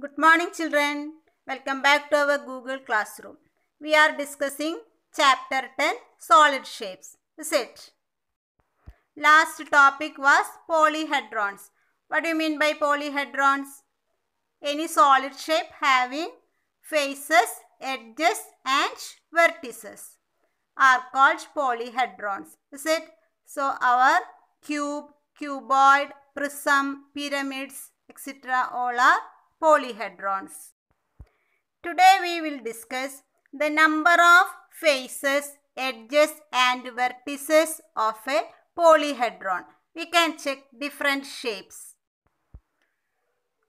Good morning children. Welcome back to our Google Classroom. We are discussing chapter 10 solid shapes. Is it? Last topic was polyhedrons. What do you mean by polyhedrons? Any solid shape having faces, edges and vertices are called polyhedrons. Is it? So our cube, cuboid, prism, pyramids etc. all are polyhedrons. Today we will discuss the number of faces, edges and vertices of a polyhedron. We can check different shapes.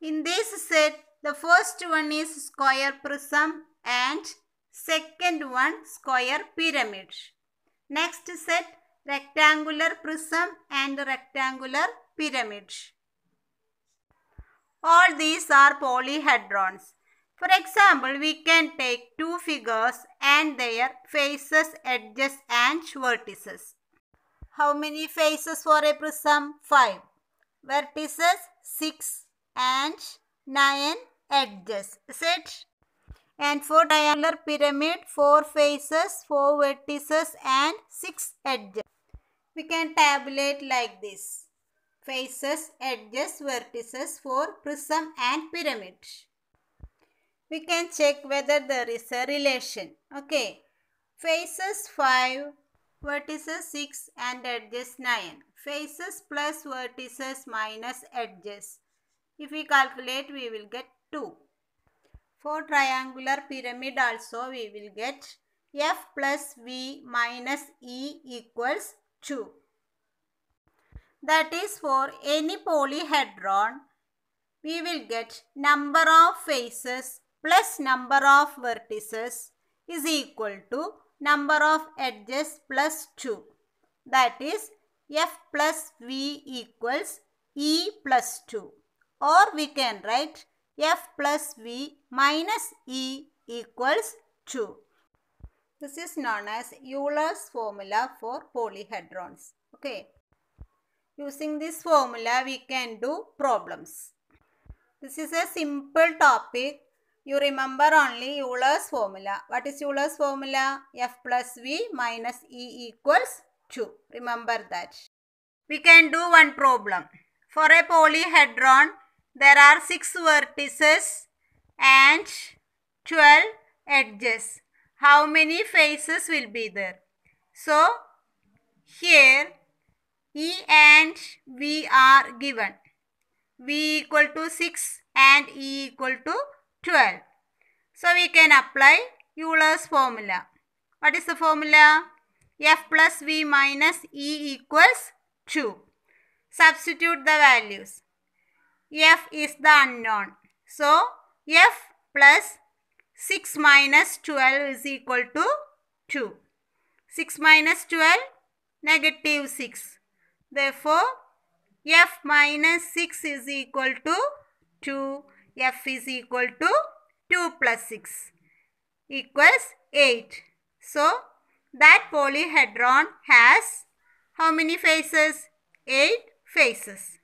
In this set, the first one is square prism and second one square pyramid. Next set, rectangular prism and rectangular pyramid. All these are polyhedrons. For example, we can take two figures and their faces, edges and vertices. How many faces for a prism? 5. Vertices 6 and 9 edges. Is it? And for triangular pyramid, 4 faces, 4 vertices and 6 edges. We can tabulate like this faces, edges, vertices for prism and pyramid. We can check whether there is a relation. Okay. Faces 5, vertices 6 and edges 9. Faces plus vertices minus edges. If we calculate, we will get 2. For triangular pyramid also, we will get F plus V minus E equals 2 that is for any polyhedron we will get number of faces plus number of vertices is equal to number of edges plus 2 that is f plus v equals e plus 2 or we can write f plus v minus e equals 2. This is known as Euler's formula for polyhedrons. Okay. Using this formula, we can do problems. This is a simple topic. You remember only Euler's formula. What is Euler's formula? F plus V minus E equals 2. Remember that. We can do one problem. For a polyhedron, there are 6 vertices and 12 edges. How many faces will be there? So, here E and V are given. V equal to 6 and E equal to 12. So we can apply Euler's formula. What is the formula? F plus V minus E equals 2. Substitute the values. F is the unknown. So F plus 6 minus 12 is equal to 2. 6 minus 12, negative 6. Therefore, f minus 6 is equal to 2. f is equal to 2 plus 6 equals 8. So, that polyhedron has how many faces? 8 faces.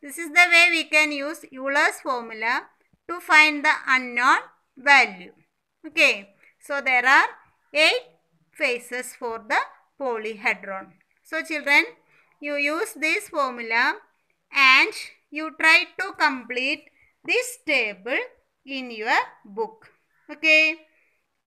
This is the way we can use Euler's formula to find the unknown value. Okay. So, there are 8 faces for the polyhedron. So, children, you use this formula and you try to complete this table in your book. Okay.